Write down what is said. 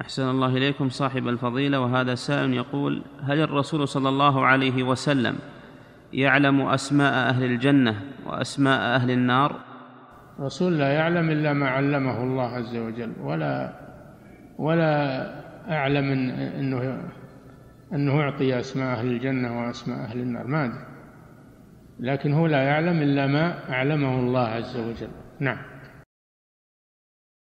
أحسن الله إليكم صاحب الفضيلة وهذا سائل يقول هل الرسول صلى الله عليه وسلم يعلم أسماء أهل الجنة وأسماء أهل النار رسول لا يعلم إلا ما علمه الله عز وجل ولا ولا أعلم إن أنه أنه أعطي أسماء أهل الجنة وأسماء أهل النار ما أدري لكن هو لا يعلم إلا ما أعلمه الله عز وجل نعم